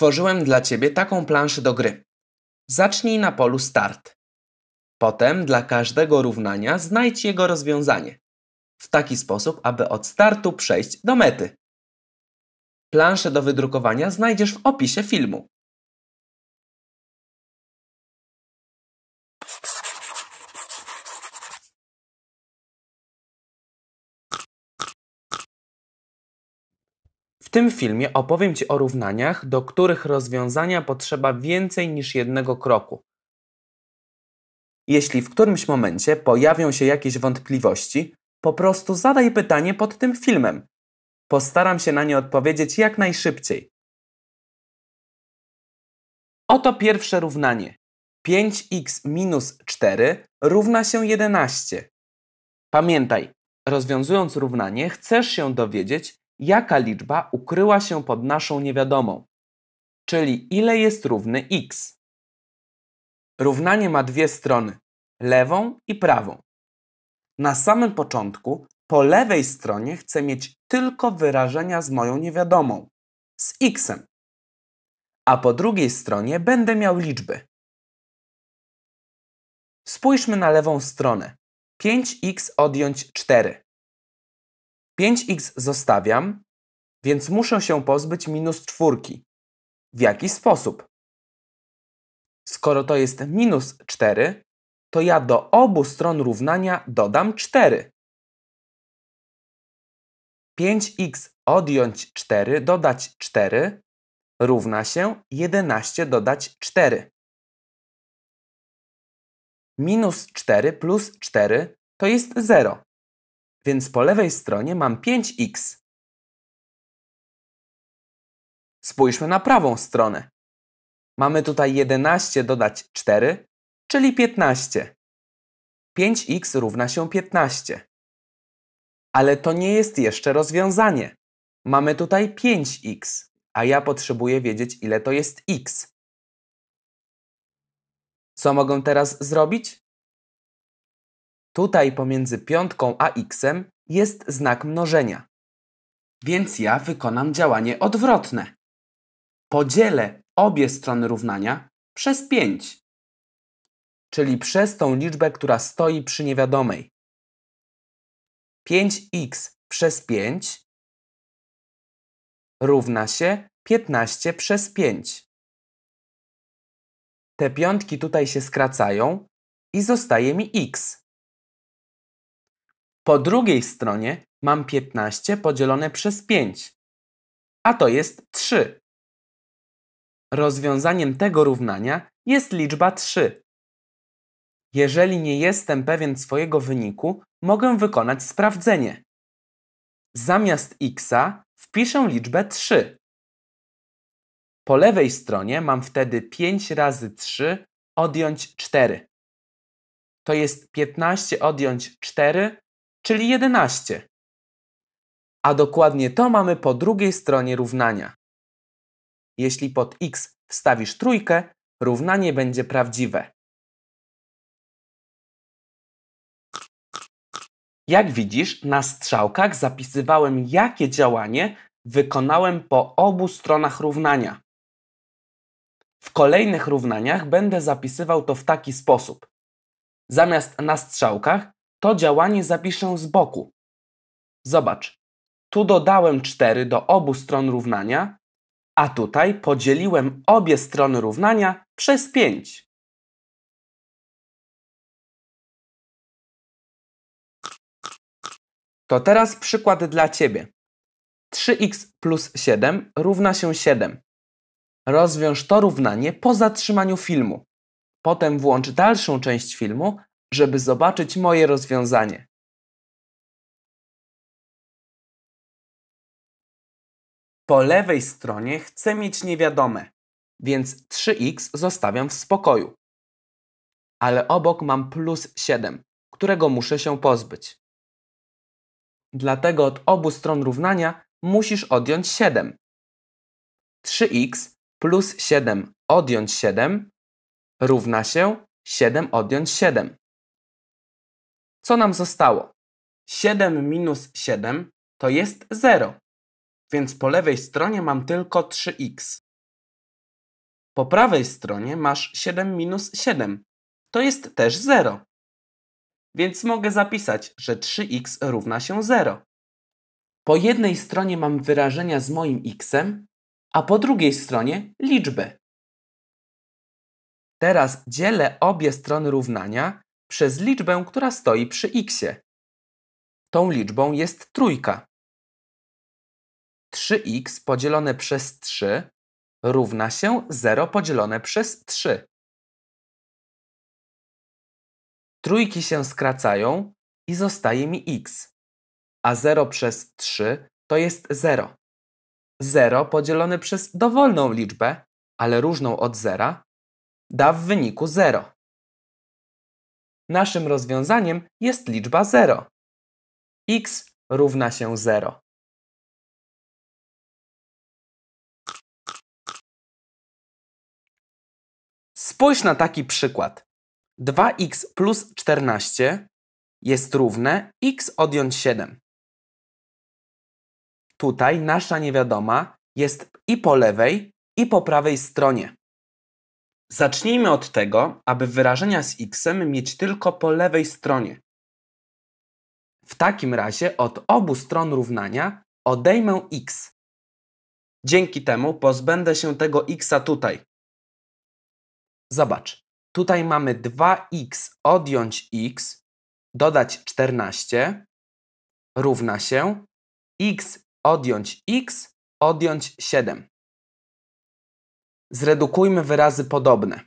stworzyłem dla Ciebie taką planszę do gry. Zacznij na polu start. Potem dla każdego równania znajdź jego rozwiązanie. W taki sposób, aby od startu przejść do mety. Planszę do wydrukowania znajdziesz w opisie filmu. W tym filmie opowiem Ci o równaniach, do których rozwiązania potrzeba więcej niż jednego kroku. Jeśli w którymś momencie pojawią się jakieś wątpliwości, po prostu zadaj pytanie pod tym filmem. Postaram się na nie odpowiedzieć jak najszybciej. Oto pierwsze równanie. 5x minus 4 równa się 11. Pamiętaj, rozwiązując równanie, chcesz się dowiedzieć, jaka liczba ukryła się pod naszą niewiadomą, czyli ile jest równy x. Równanie ma dwie strony, lewą i prawą. Na samym początku, po lewej stronie chcę mieć tylko wyrażenia z moją niewiadomą, z xem, a po drugiej stronie będę miał liczby. Spójrzmy na lewą stronę. 5x odjąć 4. 5x zostawiam, więc muszę się pozbyć minus czwórki. W jaki sposób? Skoro to jest minus 4, to ja do obu stron równania dodam 4. 5x odjąć 4, dodać 4 równa się 11 dodać 4. Minus 4 plus 4 to jest 0. Więc po lewej stronie mam 5x. Spójrzmy na prawą stronę. Mamy tutaj 11 dodać 4, czyli 15. 5x równa się 15. Ale to nie jest jeszcze rozwiązanie. Mamy tutaj 5x, a ja potrzebuję wiedzieć, ile to jest x. Co mogę teraz zrobić? Tutaj pomiędzy piątką a x'em jest znak mnożenia. Więc ja wykonam działanie odwrotne. Podzielę obie strony równania przez 5. Czyli przez tą liczbę, która stoi przy niewiadomej. 5x przez 5 równa się 15 przez 5. Te piątki tutaj się skracają i zostaje mi x. Po drugiej stronie mam 15 podzielone przez 5, a to jest 3. Rozwiązaniem tego równania jest liczba 3. Jeżeli nie jestem pewien swojego wyniku, mogę wykonać sprawdzenie. Zamiast x wpiszę liczbę 3. Po lewej stronie mam wtedy 5 razy 3 odjąć 4. To jest 15 odjąć 4 czyli 11. A dokładnie to mamy po drugiej stronie równania. Jeśli pod x wstawisz trójkę, równanie będzie prawdziwe. Jak widzisz, na strzałkach zapisywałem, jakie działanie wykonałem po obu stronach równania. W kolejnych równaniach będę zapisywał to w taki sposób. Zamiast na strzałkach to działanie zapiszę z boku. Zobacz, tu dodałem 4 do obu stron równania, a tutaj podzieliłem obie strony równania przez 5. To teraz przykład dla Ciebie. 3x plus 7 równa się 7. Rozwiąż to równanie po zatrzymaniu filmu. Potem włącz dalszą część filmu, żeby zobaczyć moje rozwiązanie. Po lewej stronie chcę mieć niewiadome, więc 3x zostawiam w spokoju. Ale obok mam plus 7, którego muszę się pozbyć. Dlatego od obu stron równania musisz odjąć 7. 3x plus 7 odjąć 7 równa się 7 odjąć 7. Co nam zostało? 7 minus 7 to jest 0, więc po lewej stronie mam tylko 3x. Po prawej stronie masz 7 minus 7, to jest też 0. Więc mogę zapisać, że 3x równa się 0. Po jednej stronie mam wyrażenia z moim xem, a po drugiej stronie liczbę. Teraz dzielę obie strony równania przez liczbę, która stoi przy x. Tą liczbą jest trójka. 3x podzielone przez 3 równa się 0 podzielone przez 3. Trójki się skracają i zostaje mi x, a 0 przez 3 to jest 0. 0 podzielone przez dowolną liczbę, ale różną od zera, da w wyniku 0. Naszym rozwiązaniem jest liczba 0. x równa się 0. Spójrz na taki przykład. 2x plus 14 jest równe x odjąć 7. Tutaj nasza niewiadoma jest i po lewej, i po prawej stronie. Zacznijmy od tego, aby wyrażenia z x mieć tylko po lewej stronie. W takim razie od obu stron równania odejmę x. Dzięki temu pozbędę się tego x tutaj. Zobacz, tutaj mamy 2x odjąć x, dodać 14, równa się x odjąć x, odjąć 7. Zredukujmy wyrazy podobne.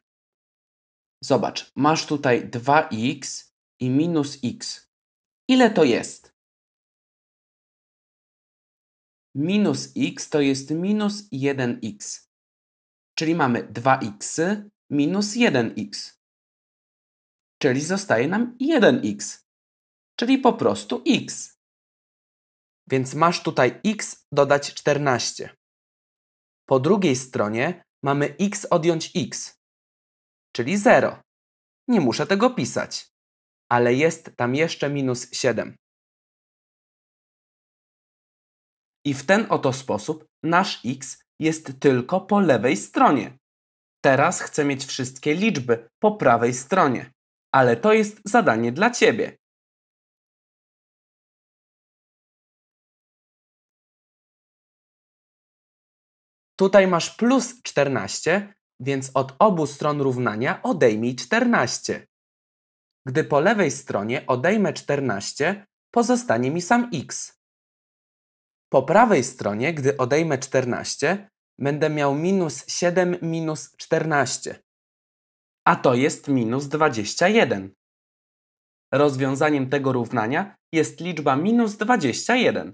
Zobacz, masz tutaj 2x i minus x. Ile to jest? Minus x to jest minus 1x. Czyli mamy 2x minus 1x. Czyli zostaje nam 1x. Czyli po prostu x. Więc masz tutaj x dodać 14. Po drugiej stronie mamy x odjąć x, czyli 0. Nie muszę tego pisać, ale jest tam jeszcze minus 7. I w ten oto sposób nasz x jest tylko po lewej stronie. Teraz chcę mieć wszystkie liczby po prawej stronie, ale to jest zadanie dla Ciebie. Tutaj masz plus 14, więc od obu stron równania odejmij 14. Gdy po lewej stronie odejmę 14, pozostanie mi sam x. Po prawej stronie, gdy odejmę 14, będę miał minus 7 minus 14. A to jest minus 21. Rozwiązaniem tego równania jest liczba minus 21.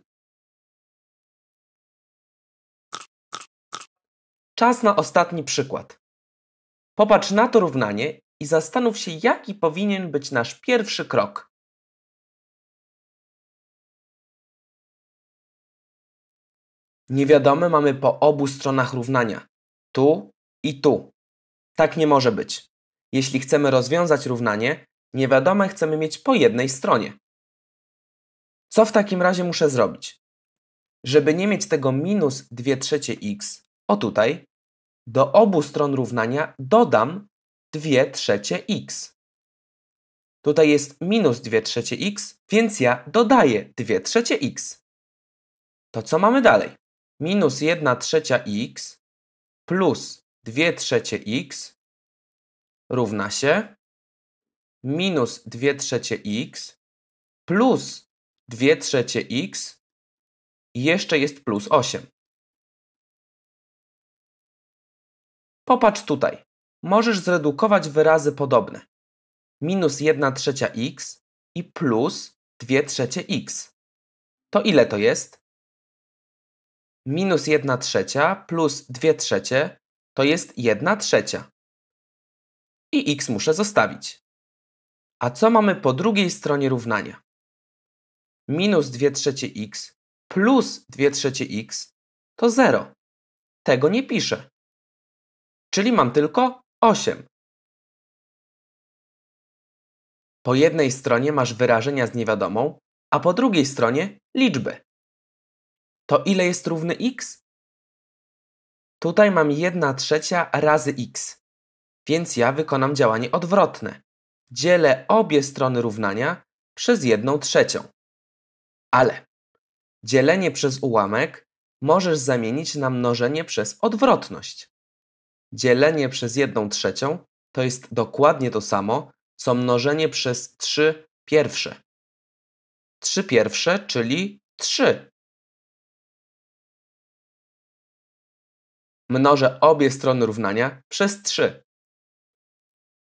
Czas na ostatni przykład. Popatrz na to równanie i zastanów się, jaki powinien być nasz pierwszy krok. Niewiadome mamy po obu stronach równania tu i tu. Tak nie może być. Jeśli chcemy rozwiązać równanie, niewiadome chcemy mieć po jednej stronie. Co w takim razie muszę zrobić? Żeby nie mieć tego minus 2 trzecie x, o tutaj, do obu stron równania dodam 2 trzecie x. Tutaj jest minus 2 trzecie x, więc ja dodaję 2 trzecie x. To co mamy dalej? Minus 1 trzecia x plus 2 trzecie x równa się minus 2 trzecie x plus 2 trzecie x i jeszcze jest plus 8. Popatrz tutaj. Możesz zredukować wyrazy podobne. Minus 1 trzecia x i plus 2 trzecie x. To ile to jest? Minus 1 trzecia plus 2 trzecie to jest 1 trzecia. I x muszę zostawić. A co mamy po drugiej stronie równania? Minus 2 trzecie x plus 2 trzecie x to 0. Tego nie piszę czyli mam tylko 8. Po jednej stronie masz wyrażenia z niewiadomą, a po drugiej stronie liczby. To ile jest równy x? Tutaj mam 1 trzecia razy x, więc ja wykonam działanie odwrotne. Dzielę obie strony równania przez 1 trzecią. Ale dzielenie przez ułamek możesz zamienić na mnożenie przez odwrotność dzielenie przez 1 trzecią to jest dokładnie to samo, co mnożenie przez 3 pierwsze. 3 pierwsze, czyli 3. Mnożę obie strony równania przez 3.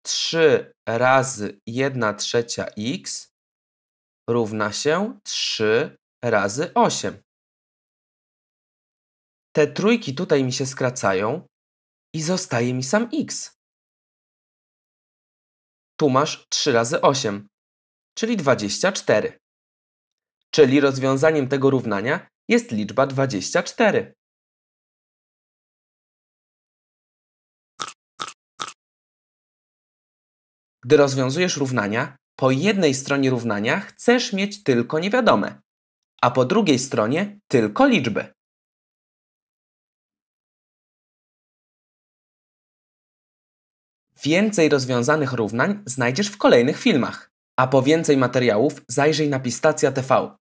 3 razy 1 trzecia x równa się 3 razy 8. Te trójki tutaj mi się skracają, i zostaje mi sam x. Tu masz 3 razy 8, czyli 24. Czyli rozwiązaniem tego równania jest liczba 24. Gdy rozwiązujesz równania, po jednej stronie równania chcesz mieć tylko niewiadome, a po drugiej stronie tylko liczby. Więcej rozwiązanych równań znajdziesz w kolejnych filmach. A po więcej materiałów zajrzyj na Pistacja TV.